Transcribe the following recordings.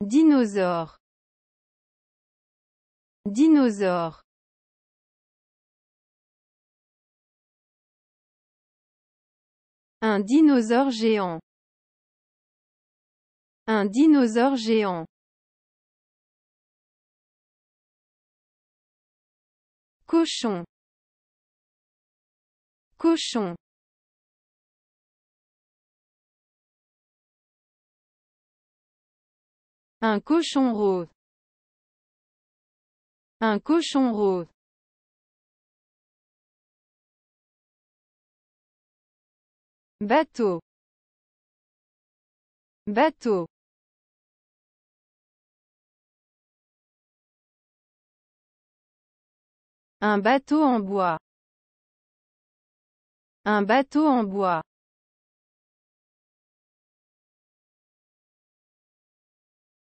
Dinosaure. Dinosaure. Un dinosaure géant. Un dinosaure géant. Cochon. Cochon. Un cochon rose. Un cochon rose. Bateau. Bateau. Un bateau en bois. Un bateau en bois.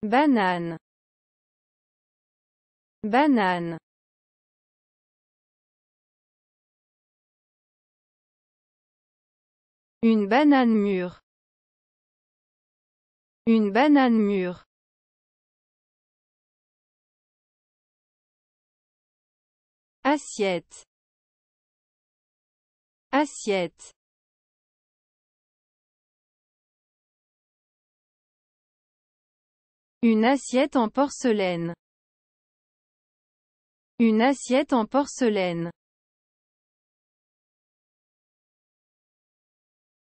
banane banane une banane mûre une banane mûre assiette assiette Une assiette en porcelaine. Une assiette en porcelaine.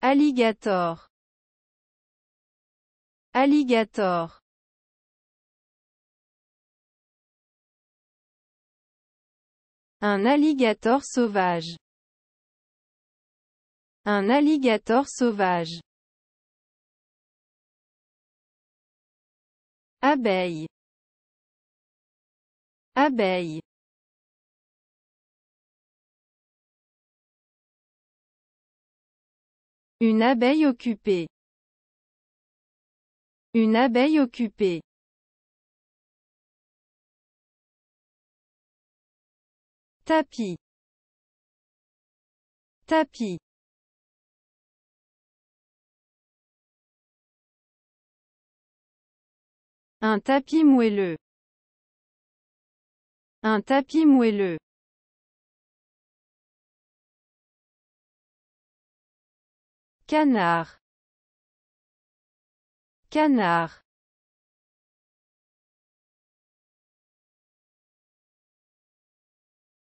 Alligator. Alligator. Un alligator sauvage. Un alligator sauvage. abeille abeille une abeille occupée une abeille occupée tapis tapis Un tapis moelleux. Un tapis moelleux. Canard. Canard.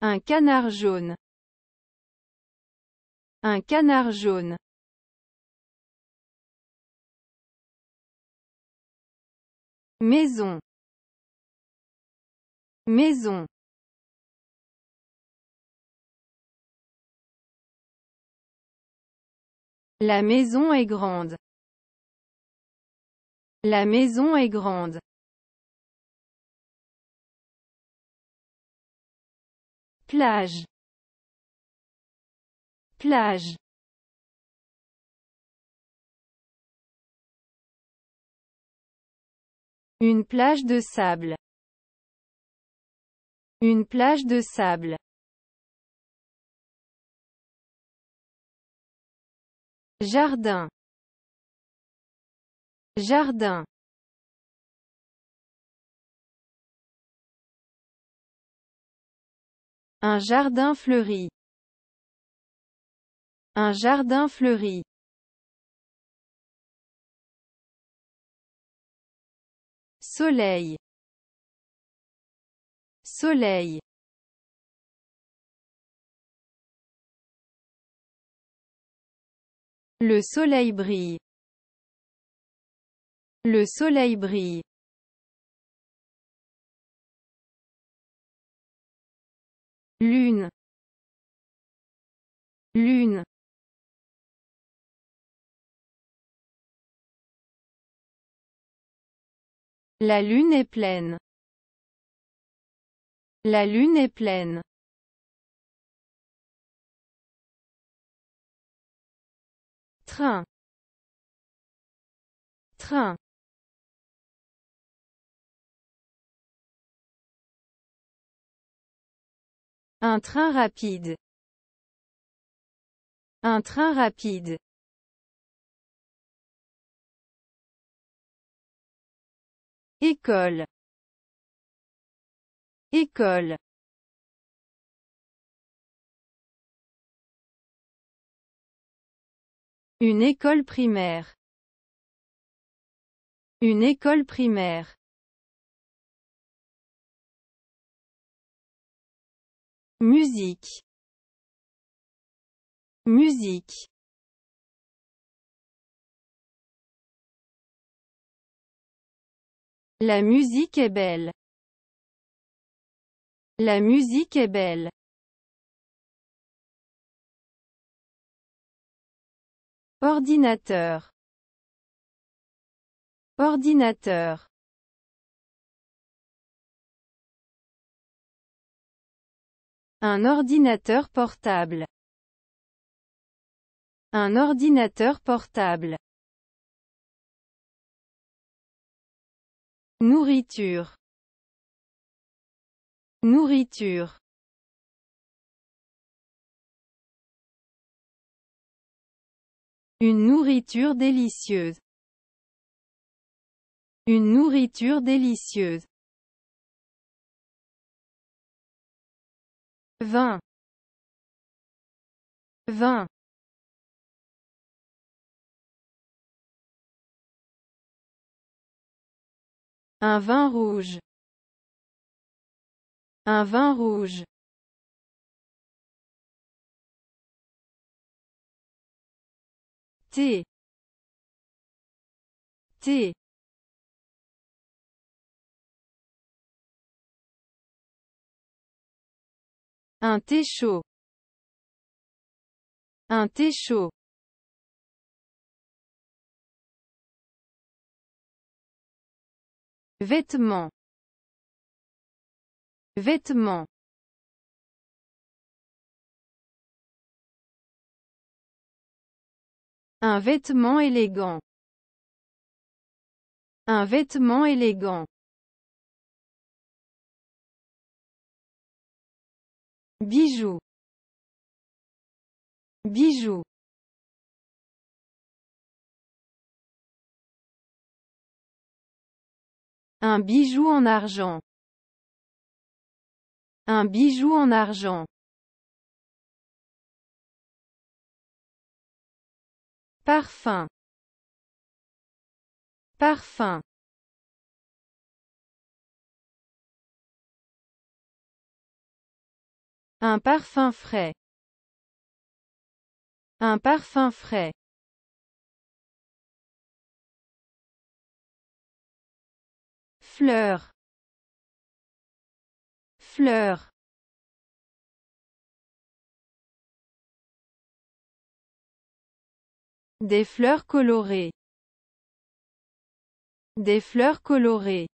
Un canard jaune. Un canard jaune. Maison. Maison. La maison est grande. La maison est grande. Plage. Plage. Une plage de sable. Une plage de sable. Jardin. Jardin. Un jardin fleuri. Un jardin fleuri. Soleil. Soleil. Le soleil brille. Le soleil brille. Lune. Lune. La lune est pleine. La lune est pleine. Train. Train. Un train rapide. Un train rapide. École. École. Une école primaire. Une école primaire. Musique. Musique. La musique est belle. La musique est belle. Ordinateur. Ordinateur. Un ordinateur portable. Un ordinateur portable. Nourriture. Nourriture. Une nourriture délicieuse. Une nourriture délicieuse. Vin. Vin. Un vin rouge. Un vin rouge. T. Thé. Un thé chaud. Un thé chaud. Vêtements. Vêtements. Un vêtement élégant. Un vêtement élégant. Bijoux. Bijoux. Un bijou en argent. Un bijou en argent. Parfum. Parfum. Un parfum frais. Un parfum frais. Fleurs, fleurs. des fleurs colorées des fleurs colorées